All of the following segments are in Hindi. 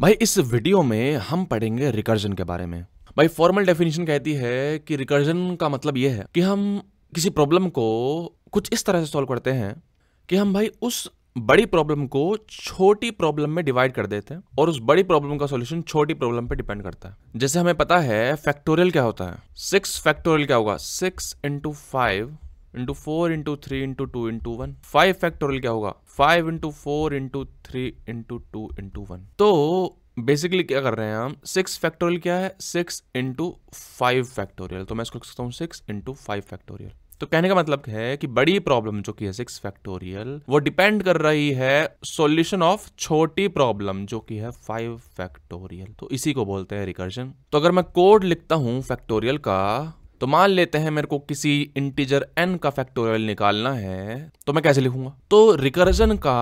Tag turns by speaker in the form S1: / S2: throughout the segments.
S1: भाई इस वीडियो में हम पढ़ेंगे रिकर्जन के बारे में भाई फॉर्मल डेफिनेशन कहती है कि रिकर्जन का मतलब यह है कि हम किसी प्रॉब्लम को कुछ इस तरह से सॉल्व करते हैं कि हम भाई उस बड़ी प्रॉब्लम को छोटी प्रॉब्लम में डिवाइड कर देते हैं और उस बड़ी प्रॉब्लम का सॉल्यूशन छोटी प्रॉब्लम पे डिपेंड करता है जैसे हमें पता है फैक्टोरियल क्या होता है सिक्स फैक्टोरियल क्या होगा six into five into four into three into two into one five factorial क्या होगा five into four into three into two into one तो बेसिकली क्या कर रहे हैं हम सिक्स फैक्टोरियल क्या है सिक्स इंटू फाइव फैक्टोरियल तो मैं इसको लिख सकता हूँ सिक्स इंटू फाइव फैक्टोरियल तो कहने का मतलब है कि बड़ी प्रॉब्लम जो की है सिक्स फैक्टोरियल वो डिपेंड कर रही है सॉल्यूशन ऑफ छोटी प्रॉब्लम जो की है फाइव फैक्टोरियल तो इसी को बोलते हैं रिकर्जन तो अगर मैं कोड लिखता हूं फैक्टोरियल का तो मान लेते हैं मेरे को किसी इंटीजर एन का फैक्टोरियल निकालना है तो मैं कैसे लिखूंगा तो रिकर्जन का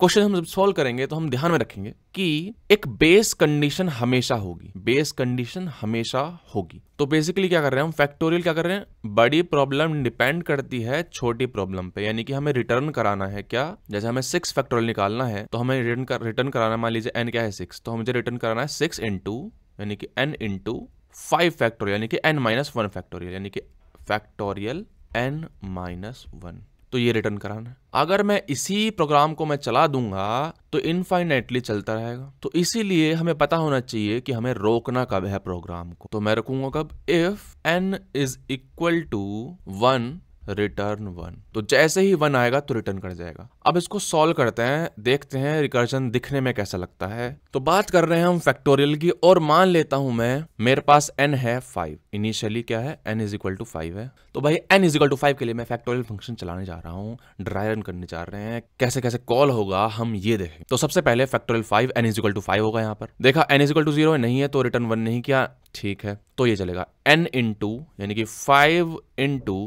S1: क्वेश्चन हम जब सॉल्व करेंगे तो हम ध्यान में रखेंगे कि एक बेस कंडीशन हमेशा होगी बेस कंडीशन हमेशा होगी तो बेसिकली क्या कर रहे हैं हम फैक्टोरियल क्या कर रहे हैं बड़ी प्रॉब्लम डिपेंड करती है छोटी प्रॉब्लम पे यानी कि हमें रिटर्न कराना है क्या जैसे हमें सिक्स फैक्टोरियल निकालना है तो हमें रिटर्न कर, रिटर्न कराना मान लीजिए एन क्या है सिक्स तो मुझे रिटर्न कराना है सिक्स इंटू यानी कि एन इंटू फाइव फैक्टोरियल यानी कि एन माइनस वन फैक्टोरियल यानी कि फैक्टोरियल एन माइनस वन तो ये रिटर्न कराना है अगर मैं इसी प्रोग्राम को मैं चला दूंगा तो इनफाइनाइटली चलता रहेगा तो इसीलिए हमें पता होना चाहिए कि हमें रोकना कब है प्रोग्राम को तो मैं रुकूंगा कब if n is equal to one return one तो जैसे ही वन आएगा तो रिटर्न कर जाएगा अब इसको सॉल्व करते हैं देखते हैं रिकर्जन दिखने में कैसा लगता है तो बात कर रहे हैं हम फैक्टोरियल की और मान लेता हूं मैं मेरे पास एन है फाइव इनिशियली क्या है n is equal to five है तो भाई n is equal to five के लिए मैं फैक्टोरियल फंक्शन चलाने जा रहा हूँ ड्राई रन करने जा रहे हैं कैसे कैसे कॉल होगा हम ये देखें तो सबसे पहले factorial five n is equal to five होगा यहाँ पर देखा n is equal to zero नहीं है तो रिटर्न वन नहीं किया ठीक है तो ये चलेगा एन इंटू यानी कि five into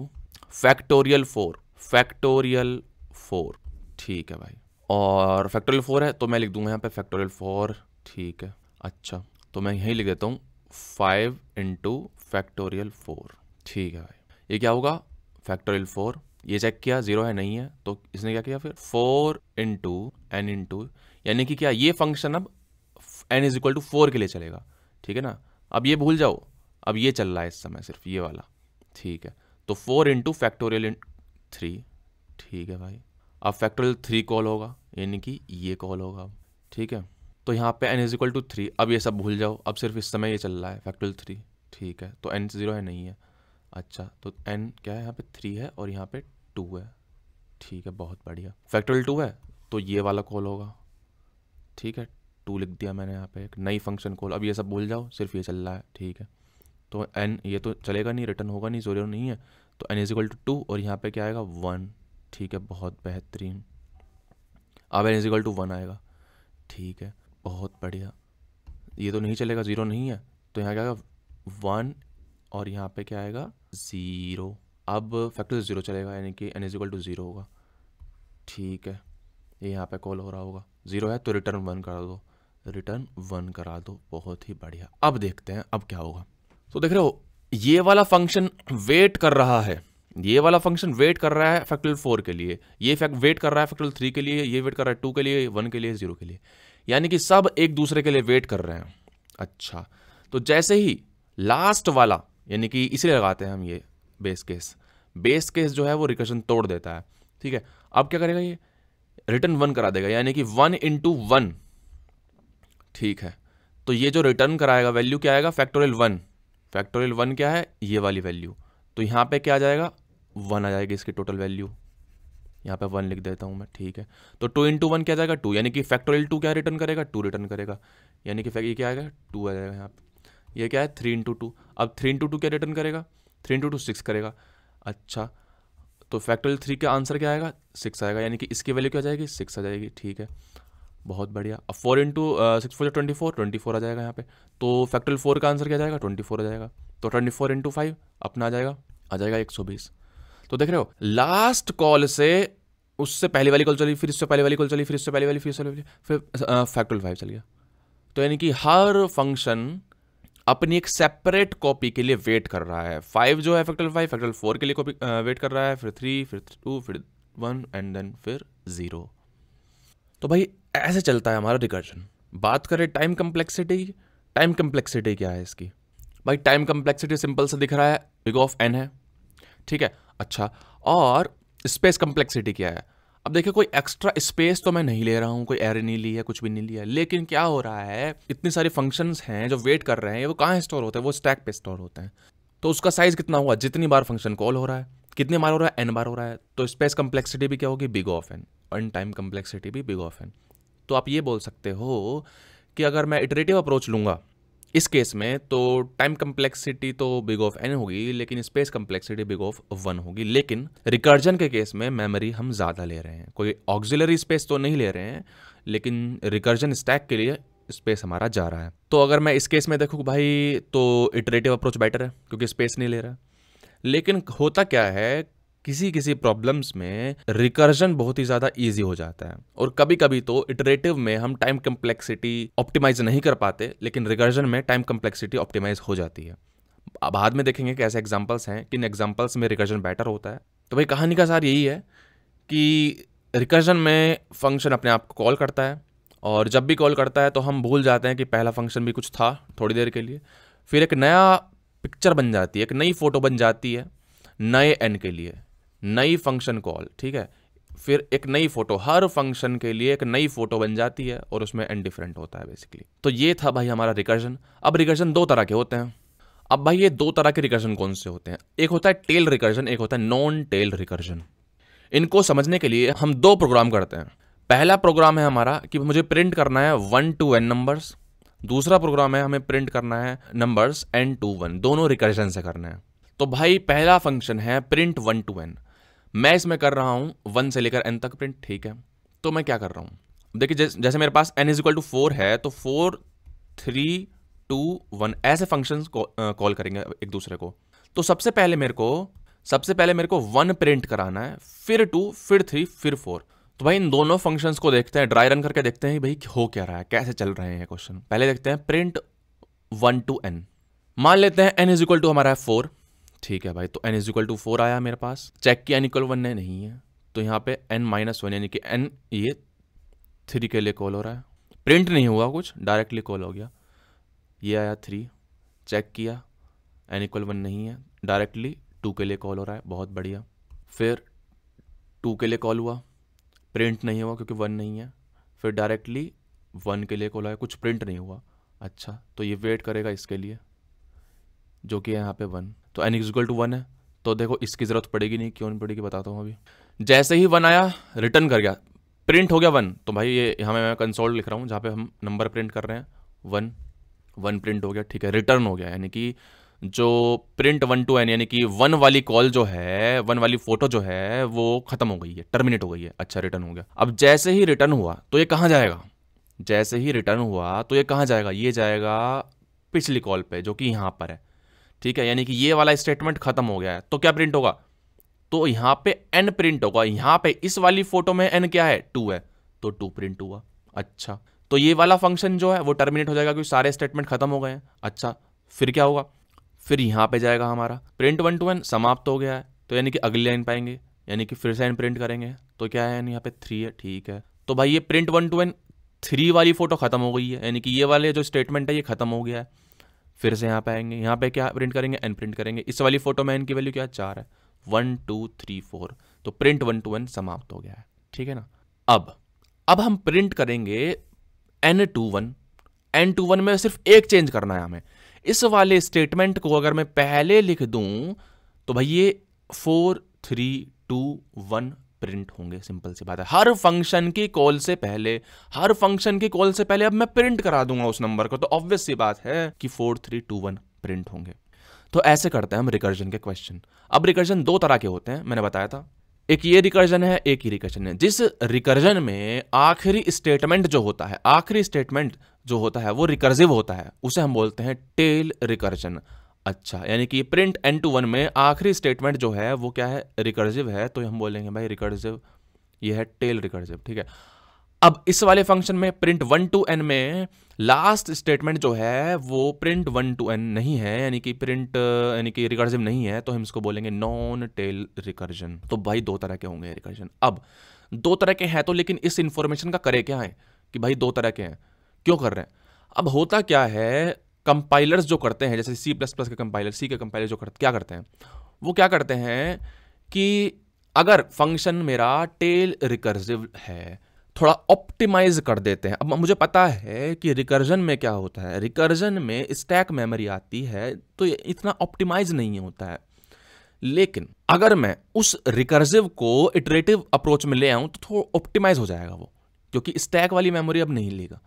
S1: factorial four factorial four ठीक है भाई और फैक्टोरियल फोर है तो मैं लिख दूंगा यहाँ पे फैक्टोरियल फोर ठीक है अच्छा तो मैं यहीं लिख देता हूँ फाइव इंटू फैक्टोरियल फोर ठीक है भाई ये क्या होगा फैक्टोरियल फोर ये चेक किया जीरो है नहीं है तो इसने क्या किया फिर फोर इंटू एन इंटू यानी कि क्या ये फंक्शन अब n is equal to four के लिए चलेगा ठीक है ना अब ये भूल जाओ अब ये चल रहा है इस समय सिर्फ ये वाला ठीक है तो four into factorial in three ठीक है भाई अब फैक्टोरियल थ्री कॉल होगा यानी कि ये कॉल होगा ठीक है तो यहाँ पे n is equal to three अब ये सब भूल जाओ अब सिर्फ इस समय ये चल रहा है फैक्टोरियल थ्री ठीक है तो एन ज़ीरो है नहीं है अच्छा तो एन क्या है यहाँ पे थ्री है और यहाँ पे टू है ठीक है बहुत बढ़िया फैक्टोरियल टू है तो ये वाला कॉल होगा ठीक है टू लिख दिया मैंने यहाँ पे एक नई फंक्शन कॉल अब ये सब भूल जाओ सिर्फ ये चल रहा है ठीक है तो एन ये तो चलेगा नहीं रिटर्न होगा नहीं ज़ोरियो नहीं है तो n is equal to two और यहाँ पे क्या आएगा वन ठीक है बहुत बेहतरीन अब n is equal to one आएगा ठीक है बहुत बढ़िया ये तो नहीं चलेगा ज़ीरो नहीं है तो यहाँ क्या आएगा वन और यहाँ पे क्या आएगा ज़ीरो अब फैक्टर ज़ीरो चलेगा यानी कि n is equal to zero होगा ठीक है ये यहाँ पे कॉल हो रहा होगा ज़ीरो है तो रिटर्न वन करा दो रिटर्न वन करा दो बहुत ही बढ़िया अब देखते हैं अब क्या होगा तो देख रहे हो ये वाला फंक्शन वेट कर रहा है ये वाला फंक्शन वेट कर रहा है फैक्टर फोर के लिए ये फैक्ट वेट कर रहा है फैक्टर थ्री के लिए ये वेट कर रहा है टू के लिए वन के लिए जीरो के लिए यानी कि सब एक दूसरे के लिए वेट कर रहे हैं अच्छा तो जैसे ही लास्ट वाला यानी कि इसलिए लगाते हैं हम ये बेस केस बेस केस जो है वो रिकर्शन तोड़ देता है ठीक है अब क्या करेगा ये रिटर्न वन करा देगा यानी कि वन इंटू वन ठीक है तो ये जो रिटर्न कराएगा वैल्यू क्या आएगा फैक्टोरियल वन फैक्टोरियल वन क्या है ये वाली वैल्यू तो यहाँ पे क्या आ जाएगा वन आ जाएगी इसकी टोटल वैल्यू यहाँ पे वन लिख देता हूँ मैं ठीक है तो टू इंटू वन क्या जाएगा टू यानी कि फैक्टोरियल टू क्या रिटर्न करेगा टू रिटर्न करेगा यानी कि ये क्या आएगा टू आ जाएगा यहाँ पर ये क्या है थ्री इंटू टू अब थ्री इंटू टू क्या रिटर्न करेगा थ्री इंटू टू सिक्स करेगा अच्छा तो फैक्टोरियल थ्री का आंसर क्या आएगा सिक्स आएगा यानी कि इसकी वैल्यू क्या जाएगी सिक्स आ जाएगी ठीक है बहुत बढ़िया अब four into six four twenty four twenty four आ जाएगा यहाँ पे तो फैक्टोरियल फोर का आंसर क्या जाएगा ट्वेंटी फोर आ जाएगा तो ट्वेंटी फोर इंटू फाइव अपना आ जाएगा आ जाएगा एक सौ बीस तो देख रहे हो लास्ट कॉल से उससे पहली वाली कॉल चली फिर इससे पहले वाली कॉल चली फिर इससे पहले वाली फिर चली फिर फैक्टोरियल uh, फाइव चल गया तो यानी कि हर फंक्शन अपनी एक सेपरेट कॉपी के लिए वेट कर रहा है फाइव जो है फैक्टोरियल फाइव फैक्टोरियल फोर के लिए कॉपी वेट uh, कर रहा है फिर थ्री फिर टू फिर वन एंड देन फिर ज़ीरो तो भाई ऐसे चलता है हमारा रिकर्जन बात करें टाइम कम्प्लेक्सिटी टाइम कम्प्लेक्सिटी क्या है इसकी भाई टाइम कम्प्लेक्सिटी सिंपल से दिख रहा है बिग ऑफ एन है ठीक है अच्छा और स्पेस कम्प्लेक्सिटी क्या है अब देखिए कोई एक्स्ट्रा स्पेस तो मैं नहीं ले रहा हूँ कोई एरे नहीं लिया कुछ भी नहीं लिया लेकिन क्या हो रहा है इतनी सारी फंक्शंस हैं जो वेट कर रहे हैं वो कहाँ स्टोर होते हैं वो स्टैक पे स्टोर होते हैं तो उसका साइज कितना हुआ जितनी बार फंक्शन कॉल हो रहा है कितने बार हो रहा है एन बार हो रहा है तो स्पेस कम्प्लेक्सिटी भी क्या होगी big of n and time complexity भी बिग ऑफ एन तो आप ये बोल सकते हो कि अगर मैं इटरेटिव अप्रोच लूँगा इस केस में तो टाइम कम्प्लेक्सिटी तो बिग ऑफ एन होगी लेकिन space complexity big of one होगी लेकिन रिकर्जन के केस में मेमोरी हम ज़्यादा ले रहे हैं कोई ऑक्जिलरी स्पेस तो नहीं ले रहे हैं लेकिन रिकर्जन स्टैक के लिए स्पेस हमारा जा रहा है तो अगर मैं इस केस में देखूँ भाई तो इटरेटिव अप्रोच बेटर है क्योंकि स्पेस नहीं ले रहा लेकिन होता क्या है किसी किसी प्रॉब्लम्स में रिकर्जन बहुत ही ज्यादा ईजी हो जाता है और कभी कभी तो इटरेटिव में हम टाइम कम्प्लेक्सिटी ऑप्टिमाइज नहीं कर पाते लेकिन रिकर्जन में टाइम कम्प्लेक्सिटी ऑप्टिमाइज हो जाती है बाद में देखेंगे कि ऐसे एग्जाम्पल्स हैं किन एग्जाम्पल्स में रिकर्जन बेटर होता है तो भाई कहानी का सार यही है कि रिकर्जन में फंक्शन अपने आप को कॉल करता है और जब भी कॉल करता है तो हम भूल जाते हैं कि पहला फंक्शन भी कुछ था थोड़ी देर के लिए फिर एक नया पिक्चर बन जाती है एक नई फ़ोटो बन जाती है नए एन के लिए नई फंक्शन कॉल ठीक है फिर एक नई फोटो हर फंक्शन के लिए एक नई फोटो बन जाती है और उसमें डिफरेंट होता है बेसिकली तो ये था भाई हमारा रिकर्जन अब रिकर्जन दो तरह के होते हैं अब भाई ये दो तरह के रिकर्जन कौन से होते हैं एक होता है टेल रिकर्जन एक होता है नॉन टेल रिकर्जन इनको समझने के लिए हम दो प्रोग्राम करते हैं पहला प्रोग्राम है हमारा कि मुझे प्रिंट करना है वन टू एन नंबर्स दूसरा प्रोग्राम है हमें प्रिंट करना है नंबर्स एन टू वन दोनों रिकर्जन से करना है तो भाई पहला फंक्शन है प्रिंट वन टू एन मैं इसमें कर रहा हूँ वन से लेकर एन तक प्रिंट ठीक है तो मैं क्या कर रहा हूँ देखिए जैसे, जैसे मेरे पास n is equal to four है तो फोर थ्री टू वन ऐसे फंक्शन कॉल करेंगे एक दूसरे को तो सबसे पहले मेरे को सबसे पहले मेरे को वन प्रिंट कराना है फिर टू फिर थ्री फिर फोर तो भाई इन दोनों फंक्शंस को देखते हैं ड्राई रन करके देखते हैं भाई हो क्या रहा है कैसे चल रहे हैं क्वेश्चन पहले देखते हैं प्रिंट वन टू एन मान लेते हैं एन इज इक्वल टू हमारा है फोर ठीक है भाई तो n is equal to four आया मेरे पास चेक किया एन इक्वल वन है नहीं है तो यहाँ पे एन माइनस वन यानी कि एन ये थ्री के लिए कॉल हो रहा है प्रिंट नहीं हुआ कुछ डायरेक्टली कॉल हो गया ये आया थ्री चेक किया एन इक्वल वन नहीं है डायरेक्टली टू के लिए कॉल हो रहा है बहुत बढ़िया फिर टू के लिए कॉल हुआ प्रिंट नहीं हुआ क्योंकि वन नहीं है फिर डायरेक्टली वन के लिए कॉल आया कुछ प्रिंट नहीं हुआ अच्छा तो ये वेट करेगा इसके लिए जो कि यहाँ पे वन तो एन इक्वल टू वन है तो देखो इसकी ज़रूरत पड़ेगी नहीं क्यों नहीं पड़ेगी बताता हूँ अभी जैसे ही वन आया रिटर्न कर गया प्रिंट हो गया वन तो भाई ये हमें मैं कंसोल्ट लिख रहा हूँ जहाँ पे हम नंबर प्रिंट कर रहे हैं वन वन प्रिंट हो गया ठीक है रिटर्न हो गया यानी कि जो प्रिंट वन टू एन यानी कि वन वाली कॉल जो है वन वाली फोटो जो है वो खत्म हो गई है टर्मिनेट हो गई है अच्छा रिटर्न हो गया अब जैसे ही रिटर्न हुआ तो ये कहाँ जाएगा जैसे ही रिटर्न हुआ तो ये कहाँ जाएगा ये जाएगा पिछली कॉल पे जो कि यहाँ पर है ठीक है यानी कि ये वाला स्टेटमेंट खत्म हो गया है तो क्या प्रिंट होगा तो यहां पे एन प्रिंट होगा यहां पे इस वाली फोटो में एन क्या है टू है तो टू प्रिंट हुआ अच्छा तो ये वाला फंक्शन जो है वो टर्मिनेट हो जाएगा क्योंकि सारे स्टेटमेंट खत्म हो गए हैं अच्छा फिर क्या होगा फिर यहां पे जाएगा हमारा प्रिंट वन टू एन समाप्त हो गया है तो यानी कि अगली लाइन पाएंगे यानी कि फिर से एन प्रिंट करेंगे तो क्या है यहाँ पे थ्री है ठीक है तो भाई ये print one to n three वाली फोटो खत्म हो गई है यानी कि ये वाले जो स्टेटमेंट है ये खत्म हो गया है फिर से यहाँ पे आएंगे यहाँ पे क्या प्रिंट करेंगे एन प्रिंट करेंगे इस वाली फोटो में एन की वैल्यू क्या है चार है वन टू थ्री फोर तो प्रिंट वन टू वन समाप्त हो गया है ठीक है ना अब अब हम प्रिंट करेंगे n to one n to one में सिर्फ एक चेंज करना है हमें इस वाले स्टेटमेंट को अगर मैं पहले लिख दूं तो भाई ये four three two one print होंगे सिंपल सी बात है हर फंक्शन की कॉल से पहले हर फंक्शन की कॉल से पहले अब मैं प्रिंट करा दूंगा उस नंबर को तो ऑब्वियस सी बात है कि four three two one print होंगे तो ऐसे करते हैं हम रिकर्जन के क्वेश्चन अब रिकर्जन दो तरह के होते हैं मैंने बताया था एक ये रिकर्जन है एक ही रिकर्जन है जिस रिकर्जन में आखिरी स्टेटमेंट जो होता है आखिरी स्टेटमेंट जो होता है वो रिकर्जिव होता है उसे हम बोलते हैं टेल रिकर्जन अच्छा यानी कि प्रिंट एन टू वन में आखिरी स्टेटमेंट जो है वो क्या है रिकर्सिव है तो हम बोलेंगे भाई रिकर्सिव ये है टेल रिकर्सिव ठीक है अब इस वाले फंक्शन में प्रिंट वन टू एन में लास्ट स्टेटमेंट जो है वो प्रिंट वन टू एन नहीं है यानी कि प्रिंट यानी कि रिकर्सिव नहीं है तो हम इसको बोलेंगे नॉन टेल रिकर्जन तो भाई दो तरह के होंगे रिकर्जन अब दो तरह के हैं तो लेकिन इस इंफॉर्मेशन का करे क्या है कि भाई दो तरह के हैं क्यों कर रहे हैं अब होता क्या है कंपाइलर्स जो करते हैं जैसे सी प्लस प्लस के कंपाइलर सी के कंपाइलर जो कर, क्या करते हैं वो क्या करते हैं कि अगर फंक्शन मेरा टेल रिकर्सिव है थोड़ा ऑप्टिमाइज कर देते हैं अब मुझे पता है कि रिकर्जन में क्या होता है रिकर्जन में स्टैक मेमोरी आती है तो ये इतना ऑप्टिमाइज नहीं होता है लेकिन अगर मैं उस रिकर्जिव को इटरेटिव अप्रोच में ले आऊं तो थोड़ा ऑप्टिमाइज हो जाएगा वो क्योंकि स्टैक वाली मेमोरी अब नहीं लेगा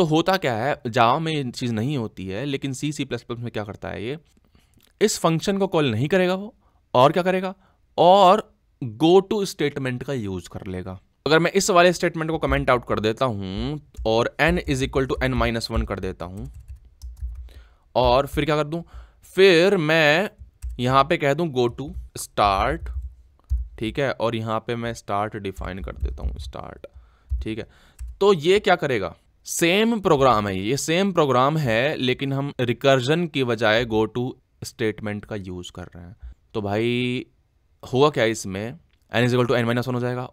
S1: तो होता क्या है जावा में ये चीज़ नहीं होती है लेकिन सी सी प्लस प्लस में क्या करता है ये इस फंक्शन को कॉल नहीं करेगा वो और क्या करेगा और गो टू स्टेटमेंट का यूज कर लेगा अगर मैं इस वाले स्टेटमेंट को कमेंट आउट कर देता हूं और n is equal to n minus one कर देता हूं और फिर क्या कर दूँ फिर मैं यहां पे कह दूँ गो टू स्टार्ट ठीक है और यहां पे मैं स्टार्ट डिफाइन कर देता हूँ स्टार्ट ठीक है तो ये क्या करेगा सेम प्रोग्राम है ये सेम प्रोग्राम है लेकिन हम रिकर्जन की बजाय गो टू स्टेटमेंट का यूज़ कर रहे हैं तो भाई हुआ क्या इसमें n is to n minus one हो जाएगा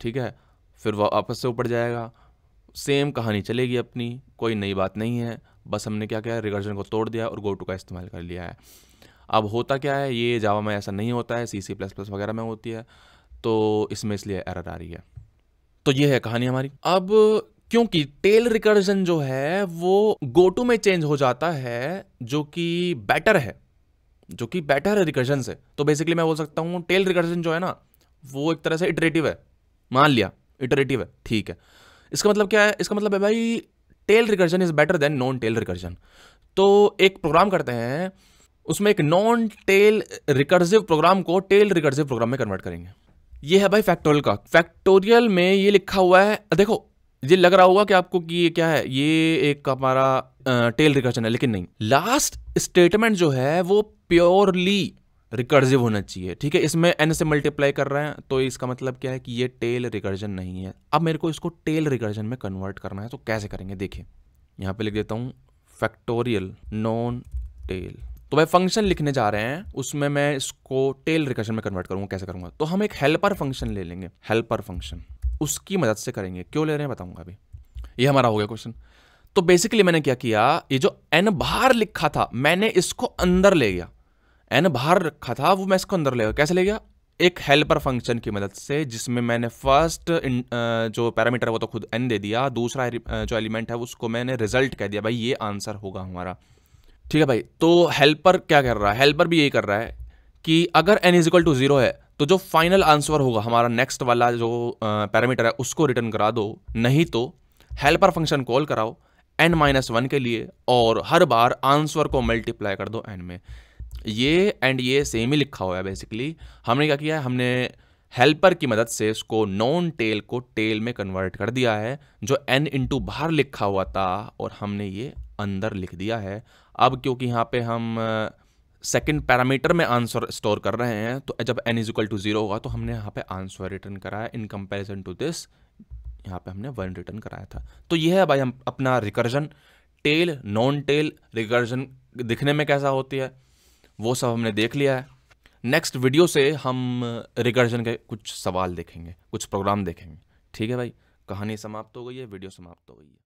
S1: ठीक है फिर वह आपस से ऊपर जाएगा सेम कहानी चलेगी अपनी कोई नई बात नहीं है बस हमने क्या किया रिकर्जन को तोड़ दिया और गो टू का इस्तेमाल कर लिया है अब होता क्या है ये जावा में ऐसा नहीं होता है सी सी प्लस प्लस वगैरह में होती है तो इसमें इसलिए एरर आ रही है तो ये है कहानी हमारी अब क्योंकि टेल रिकर्जन जो है वो गोटू में चेंज हो जाता है जो कि बेटर है जो कि बेटर है रिकर्जन से तो बेसिकली मैं बोल सकता हूँ टेल रिकर्जन जो है ना वो एक तरह से इटरेटिव है मान लिया इटरेटिव है ठीक है इसका मतलब क्या है इसका मतलब है भाई tail recursion is better than non tail recursion तो एक प्रोग्राम करते हैं उसमें एक नॉन टेल रिकर्सिव प्रोग्राम को टेल रिकर्सिव प्रोग्राम में कन्वर्ट करेंगे ये है भाई फैक्टोरियल का फैक्टोरियल में ये लिखा हुआ है देखो ये लग रहा होगा कि आपको कि ये क्या है ये एक हमारा टेल रिकर्जन है लेकिन नहीं लास्ट स्टेटमेंट जो है वो प्योरली रिकर्जिव होना चाहिए ठीक है इसमें एन से मल्टीप्लाई कर रहे हैं तो इसका मतलब क्या है कि ये टेल रिकर्जन नहीं है अब मेरे को इसको टेल रिकर्जन में कन्वर्ट करना है तो कैसे करेंगे देखिए यहाँ पे लिख देता हूँ फैक्टोरियल नॉन टेल तो भाई फंक्शन लिखने जा रहे हैं उसमें मैं इसको टेल रिकर्जन में कन्वर्ट करूंगा कैसे करूंगा तो हम एक हेल्पर फंक्शन ले लेंगे हेल्पर फंक्शन उसकी मदद से करेंगे क्यों ले रहे हैं बताऊंगा अभी ये हमारा हो गया क्वेश्चन तो बेसिकली मैंने क्या किया ये जो एन बाहर लिखा था मैंने इसको अंदर ले गया एन बाहर रखा था वो मैं इसको अंदर ले गया कैसे ले गया एक हेल्पर फंक्शन की मदद से जिसमें मैंने फर्स्ट जो पैरामीटर है वो तो खुद एन दे दिया दूसरा जो एलिमेंट है उसको मैंने रिजल्ट कह दिया भाई ये आंसर होगा हमारा ठीक है भाई तो हेल्पर क्या कर रहा है हेल्पर भी यही कर रहा है कि अगर n is equal to zero है तो जो फाइनल आंसर होगा हमारा नेक्स्ट वाला जो पैरामीटर है उसको रिटर्न करा दो नहीं तो हेल्पर फंक्शन कॉल कराओ एन माइनस वन के लिए और हर बार आंसर को मल्टीप्लाई कर दो एन में ये एंड ये सेम ही लिखा हुआ है बेसिकली हमने क्या किया है हमने हेल्पर की मदद से उसको नॉन टेल को टेल में कन्वर्ट कर दिया है जो एन इंटू बाहर लिखा हुआ था और हमने ये अंदर लिख दिया है अब क्योंकि यहाँ पे हम सेकंड पैरामीटर में आंसर स्टोर कर रहे हैं तो जब n is equal to zero होगा तो हमने यहाँ पे आंसर रिटर्न कराया इन कंपेरिजन टू दिस यहाँ पे हमने वन रिटर्न कराया था तो यह है भाई हम अपना recursion tail non tail recursion दिखने में कैसा होती है वो सब हमने देख लिया है नेक्स्ट वीडियो से हम रिकर्जन के कुछ सवाल देखेंगे कुछ प्रोग्राम देखेंगे ठीक है भाई कहानी समाप्त हो गई है वीडियो समाप्त हो गई है